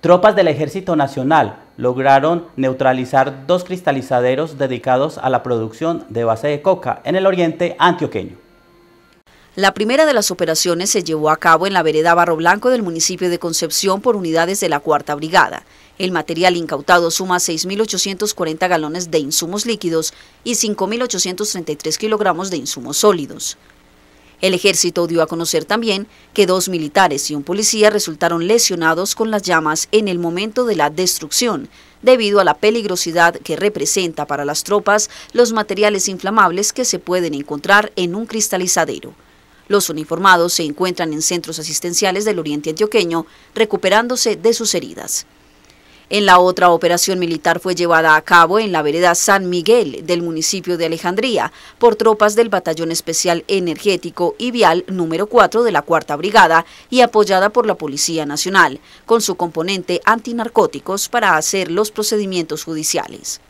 Tropas del Ejército Nacional lograron neutralizar dos cristalizaderos dedicados a la producción de base de coca en el oriente antioqueño. La primera de las operaciones se llevó a cabo en la vereda Barro Blanco del municipio de Concepción por unidades de la Cuarta Brigada. El material incautado suma 6.840 galones de insumos líquidos y 5.833 kilogramos de insumos sólidos. El ejército dio a conocer también que dos militares y un policía resultaron lesionados con las llamas en el momento de la destrucción, debido a la peligrosidad que representa para las tropas los materiales inflamables que se pueden encontrar en un cristalizadero. Los uniformados se encuentran en centros asistenciales del oriente antioqueño, recuperándose de sus heridas. En la otra operación militar fue llevada a cabo en la vereda San Miguel del municipio de Alejandría por tropas del Batallón Especial Energético y Vial número 4 de la Cuarta Brigada y apoyada por la Policía Nacional, con su componente antinarcóticos para hacer los procedimientos judiciales.